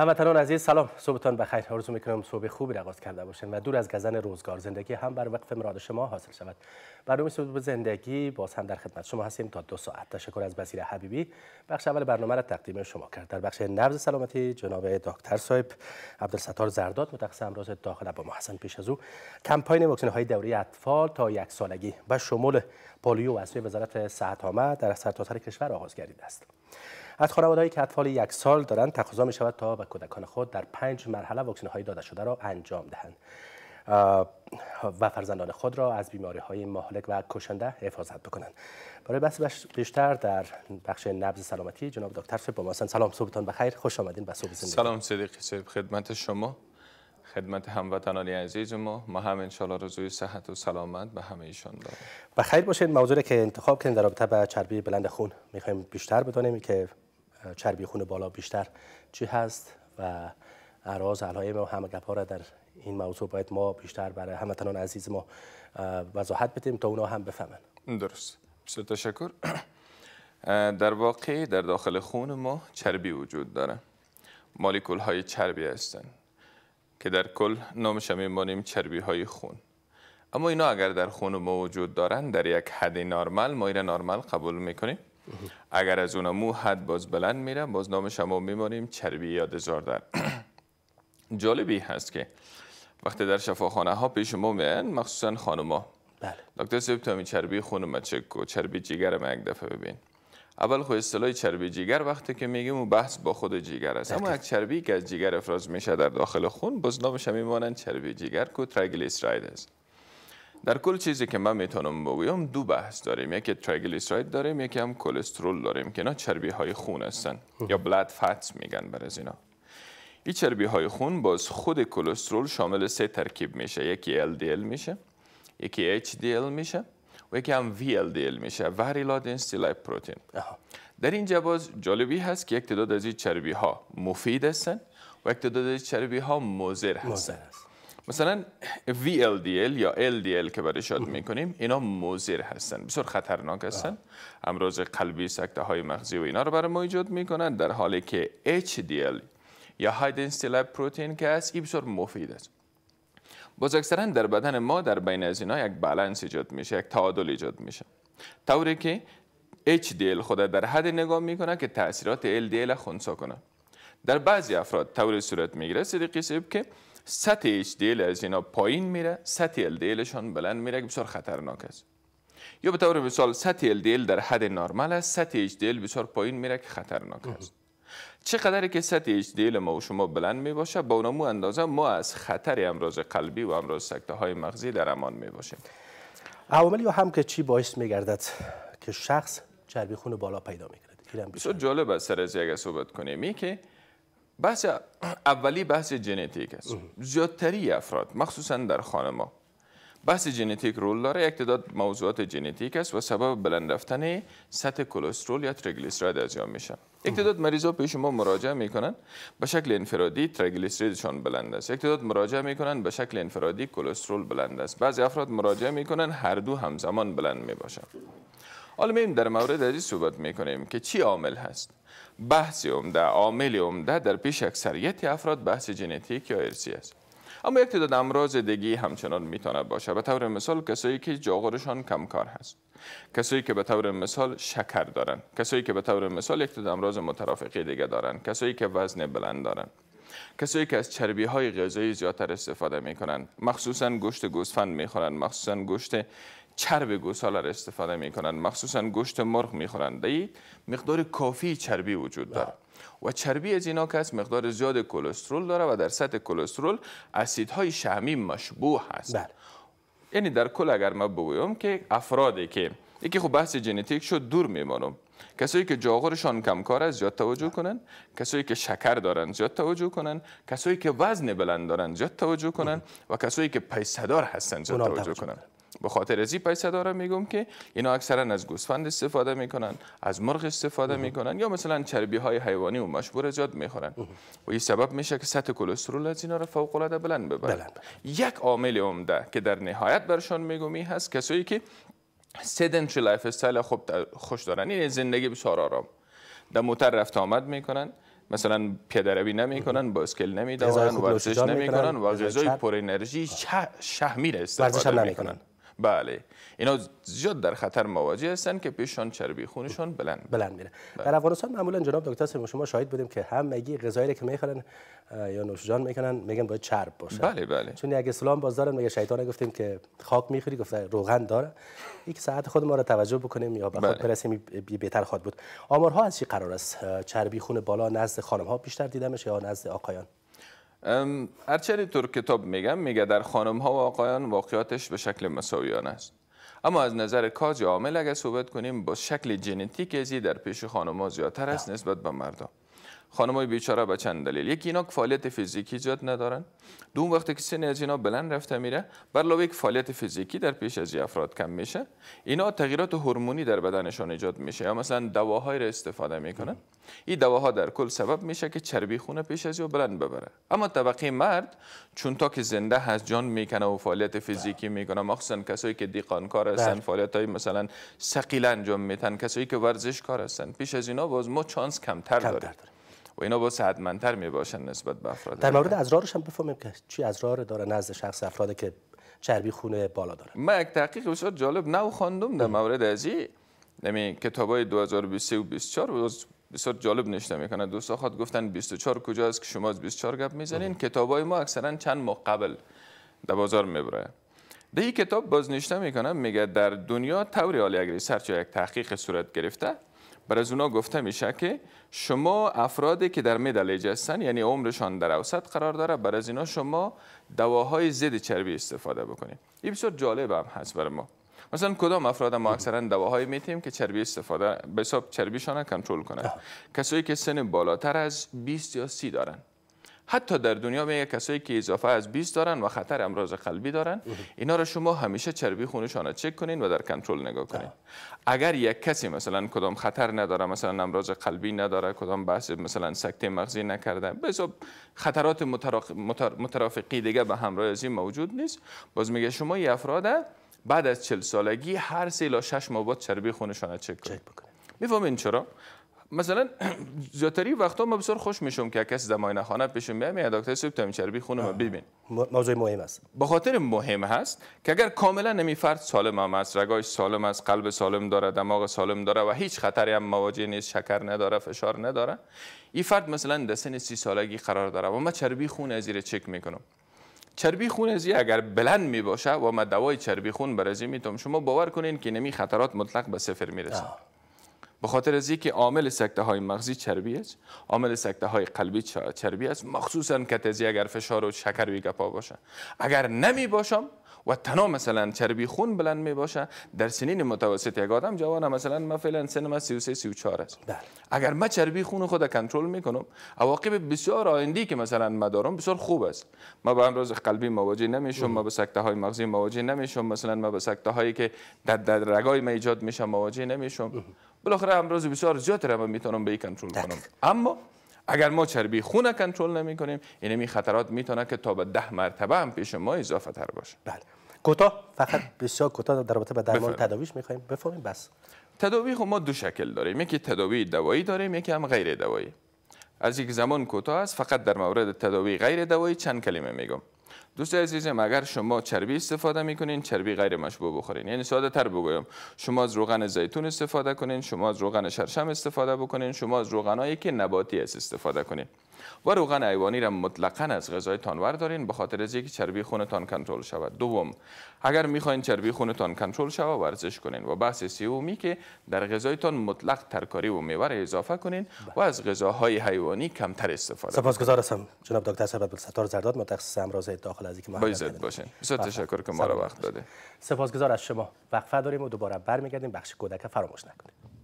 هموطنان عزیز سلام صبحتان بخیر آرزو میکنم صبح خوبی را آغاز کرده باشین و دور از گزن روزگار زندگی هم بر وقف مراد شما حاصل شود برنامه صبح زندگی باز هم در خدمت شما هستیم تا دو ساعت تشکر از بسیر حبیبی بخش اول برنامه را تقدیم شما کرد در بخش نبض سلامتی جناب دکتر صاحب عبدالستار زرداد متخصص امراض داخل با محسن پیش از او کمپاین واکسن های دوری اطفال تا یک سالگی و شمول پولیو و وزارت صحت آمد در سرتاسر کشور آغاز گردیده است از خانواده که اطفال یک سال دارند تقاضا می شود تا به کودکان خود در پنج مرحله واکسن های داده شده را انجام دهند و فرزندان خود را از بیماری های مهلک و کشنده حفاظت بکنند برای بحث بیشتر در بخش نبض سلامتی جناب دکتر صاحب با سلام صبحتان بخیر خوش آمدین به صبح زندگی سلام صدیق صاحب خدمت شما خدمت هموطنان عزیز ما ما هم انشالله رزوی صحت و سلامت به همه ایشان داریم بخیر باشید موضوعی که انتخاب کردیم در رابطه به چربی بلند خون میخوایم بیشتر بدانیم که چربی خون بالا بیشتر چی هست و عراض علائم و همه گپا را در این موضوع باید ما بیشتر برای هموطنان عزیز ما وضاحت بدیم تا اونا هم بفهمن درست بسیار تشکر در واقع در داخل خون ما چربی وجود داره مالیکول های چربی هستند که در کل نامش میمانیم چربی های خون اما اینا اگر در خون ما وجود دارن در یک حد نرمال ما اینا نارمل قبول میکنیم اگر از اونا مو حد باز بلند میرم باز نام شما میمانیم چربی یاد در جالبی هست که وقتی در شفاخانه ها پیش ما میان مخصوصا خانوما بله. دکتر صاحب چربی خون ما چک چربی جیگر ما یک دفعه ببین اول خو اصطلاح چربی جیگر وقتی که میگیم بحث با خود جیگر است اما یک چربی که از جیگر افراز میشه در داخل خون باز نامش میمانند چربی جیگر که است در کل چیزی که من میتونم بگویم دو بحث داریم یکی تریگلیسیرید داریم یکی هم کلسترول داریم که اینا چربی های خون هستن یا بلد فتس میگن بر از اینا این چربی های خون باز خود کلسترول شامل سه ترکیب میشه یکی LDL میشه یکی HDL میشه و یکی هم VLDL میشه Very Low پروتین در اینجا باز جالبی هست که یک تعداد از این چربی ها مفید هستن و یک تعداد از چربی ها مضر هستن مثلا VLDL یا LDL که برای شاد میکنیم اینا موزیر هستن بسیار خطرناک هستن بله. امراض قلبی سکته های مغزی و اینا رو برای ما ایجاد میکنن در حالی که HDL یا های دنسیتی که هست این بسیار مفید است باز اکثرا در بدن ما در بین از اینا یک بالانس ایجاد میشه یک تعادل ایجاد میشه طوری که HDL خود در حد نگاه میکنه که تاثیرات LDL خونسا کنه در بعضی افراد طوری صورت میگیره صدیقی سیب که سطح HDL از اینا پایین میره سطح دیلشان بلند میره که بسیار خطرناک است یا به طور مثال سطح LDL در حد نرمال است سطح HDL بسیار پایین میره که خطرناک است چقدر که سطح HDL ما و شما بلند می باشه با اونمو اندازه ما از خطر امراض قلبی و امراض سکته های مغزی در امان می باشیم یا هم که چی باعث می گردد که شخص چربی خون بالا پیدا می کند بسیار جالب است سر از یک صحبت کنیم که بحث اولی بحث ژنتیک است زیادتری افراد مخصوصا در خانم‌ها بحث ژنتیک رول داره یک تعداد موضوعات ژنتیک است و سبب بلند رفتن سطح کلسترول یا تریگلیسیرید از جان میشن یک تعداد به شما مراجعه میکنن به شکل انفرادی تریگلیسیریدشان بلند است یک تعداد مراجعه میکنن به شکل انفرادی کلسترول بلند است بعضی افراد مراجعه میکنن هر دو همزمان بلند میباشن حالا در مورد ازی صحبت میکنیم که چی عامل هست بحث عمده عامل عمده در پیش اکثریت افراد بحث ژنتیک یا ارسی است اما یک تعداد امراض دیگی همچنان میتونه باشه به طور مثال کسایی که جاغورشان کمکار هست کسایی که به طور مثال شکر دارن کسایی که به طور مثال یک تعداد امراض مترافقی دیگه دارن کسایی که وزن بلند دارن کسایی که از چربی های غذایی زیادتر استفاده می مخصوصا گوشت گوسفند میخورن مخصوصا گوشت چرب گوساله را استفاده می کنند مخصوصا گوشت مرغ می خورند دید مقدار کافی چربی وجود دارد بله. و چربی از اینا که مقدار زیاد کلسترول داره و در سطح کلسترول اسیدهای شمی مشبوه هست بله. یعنی در کل اگر ما بگویم که افرادی که یکی خب بحث ژنتیک شد دور مانم کسایی که جاغورشان کمکار است زیاد توجه بله. کنن کسایی که شکر دارن زیاد توجه کنن کسایی که وزن بلند دارن زیاد توجه کنن و کسایی که پیسدار هستن زیاد توجه کنن به خاطر ازی پای دارم میگم که اینا اکثرا از گوسفند استفاده میکنن از مرغ استفاده میکنن یا مثلا چربی های حیوانی و مشبور زیاد میخورن و این سبب میشه که سطح کلسترول از اینا رو فوق العاده بلند ببره یک عامل عمده که در نهایت برشان میگم هست کسایی که سدنتری لایف استایل خوب خوش دارن این یعنی زندگی بسیار آرام در موتر رفت آمد میکنن مثلا پیاده روی نمیکنن باسکل نمیدارن ورزش نمیکنن و غذای پر انرژی شهمی را استفاده میکنن بله اینا زیاد در خطر مواجه هستن که پیششان چربی خونشون بلند بلند میره بله. در افغانستان معمولا جناب دکتر شما شاهد بودیم که هم مگی غذایی که میخورن یا نوشجان میکنن میگن باید چرب باشه بله بله چون اگه اسلام باز دارن مگه شیطان گفتیم که خاک میخوری گفته روغن داره یک ساعت خود ما را توجه بکنیم یا به خود بله. برسیم بهتر خود بود آمارها از چی قرار است چربی خون بالا نزد خانم ها بیشتر دیدمش یا نزد آقایان هرچند تو کتاب میگم میگه در خانم ها و آقایان واقعاتش به شکل مساویانه است اما از نظر یا عامل اگر صحبت کنیم با شکل ژنتیک زی در پیش خانم ها زیادتر است نسبت به مردم خانمای بیچاره به چند دلیل یکی اینا فعالیت فیزیکی زیاد ندارن دوم وقتی که سن از اینا بلند رفته میره بر یک فعالیت فیزیکی در پیش از افراد کم میشه اینا تغییرات هورمونی در بدنشان ایجاد میشه یا مثلا دواهای را استفاده میکنن این دواها در کل سبب میشه که چربی خونه پیش از بلند ببره اما طبقه مرد چون تا که زنده هست جان میکنه و فعالیت فیزیکی بله. میکنه مخصوصا کسایی که دیقانکار هستن بله. فعالیت های مثلا ثقیل انجام میتن کسایی که ورزشکار هستن پیش از اینا باز ما چانس کمتر, کمتر داریم و اینا با حدمندتر می باشن نسبت به افراد در مورد ازرارش هم بفهمیم که چی ازرار داره نزد شخص افرادی که چربی خونه بالا داره من یک تحقیق یعنی بسیار جالب نو خواندم در مورد ازی نمی کتابای 2023 و 24 بسیار جالب نشته میکنه دوستا خود گفتن 24 کجاست که شما از 24 گپ میزنین کتابای ما اکثرا چند ماه قبل در بازار میبره ده این کتاب نشته میکنه میگه در دنیا توری حال یک یک تحقیق صورت گرفته بر از اونا گفته میشه که شما افرادی که در میدل ایج هستن یعنی عمرشان در اوسط قرار داره بر از اینا شما دواهای ضد چربی استفاده بکنید این بسیار جالب هم هست برای ما مثلا کدام افراد ما اکثرا دواهای میتیم که چربی استفاده به حساب چربیشان کنترل کنند کسایی که سن بالاتر از 20 یا 30 دارن حتی در دنیا میگه کسایی که اضافه از 20 دارن و خطر امراض قلبی دارن اینا رو شما همیشه چربی خونشان رو چک کنین و در کنترل نگاه کنین اگر یک کسی مثلا کدام خطر نداره مثلا امراض قلبی نداره کدام بحث مثلا سکته مغزی نکرده بس خطرات مترافقی دیگه به همراه از این موجود نیست باز میگه شما این افراد بعد از 40 سالگی هر سه شش ماه بعد چربی خونشان رو چک کنین میفهمین چرا مثلا زیاتری وقتا ما بسیار خوش میشم که کس در ماینه خانه پیشم میاد دکتر سوپ چربی خونه ما ببین موضوع مهم است به خاطر مهم هست که اگر کاملا نمی فرد سالم هم است رگای سالم است قلب سالم داره دماغ سالم داره و هیچ خطری هم مواجه نیست شکر نداره فشار نداره این فرد مثلا در سن سالگی قرار داره و ما چربی خون از زیر چک میکنم چربی خون از اگر بلند می باشه و ما دوای چربی خون برازی میتونم شما باور کنین که نمی خطرات مطلق به صفر میرسه به خاطر از اینکه عامل سکته های مغزی چربی است عامل سکته های قلبی چربی است مخصوصا کتزی اگر فشار و شکر وی گپا باشه اگر نمی باشم و تنها مثلا چربی خون بلند می باشه در سنین متوسط یک آدم جوان مثلا ما فعلا ما 33 34 است بله. اگر ما چربی خون خود کنترل میکنم عواقب بسیار آیندی که مثلا ما دارم بسیار خوب است ما به امراض قلبی مواجه نمیشم ما به سکته های مغزی مواجه نمیشم مثلا ما به سکته هایی که در, در رگای ما ایجاد میشه مواجه نمیشم بالاخره امروز بسیار زیاد را میتونم به کنترل کنم اما اگر ما چربی خون کنترل نمی کنیم این می خطرات میتونه که تا به ده مرتبه هم پیش ما اضافه تر باشه بله کوتاه فقط بسیار کوتاه در رابطه با درمان تداویش خوایم بفهمیم بس تداوی خب ما دو شکل داریم یکی تداوی دوایی داریم یکی هم غیر دوایی از یک زمان کوتاه است فقط در مورد تداوی غیر دوایی چند کلمه میگم دوست عزیزم اگر شما چربی استفاده میکنین چربی غیر مشبوع بخورین یعنی ساده تر بگویم شما از روغن زیتون استفاده کنین شما از روغن شرشم استفاده بکنین شما از روغنایی که نباتی است استفاده کنین و روغن حیوانی را مطلقا از غذای تانور دارین، به خاطر از اینکه چربی خونتان کنترل شود دوم اگر میخواین چربی خونتان کنترل شود ورزش کنین و بحث سیومی که در غذایتان مطلق ترکاری و میوه اضافه کنین و بله. از غذاهای حیوانی کمتر استفاده سپاسگزارم جناب دکتر سبب ستار زرداد متخصص امراض داخل از اینکه باشین بسیار تشکر که ما را وقت داده سپاسگزار از شما وقفه داریم و دوباره برمیگردیم بخش کودک فراموش نکنید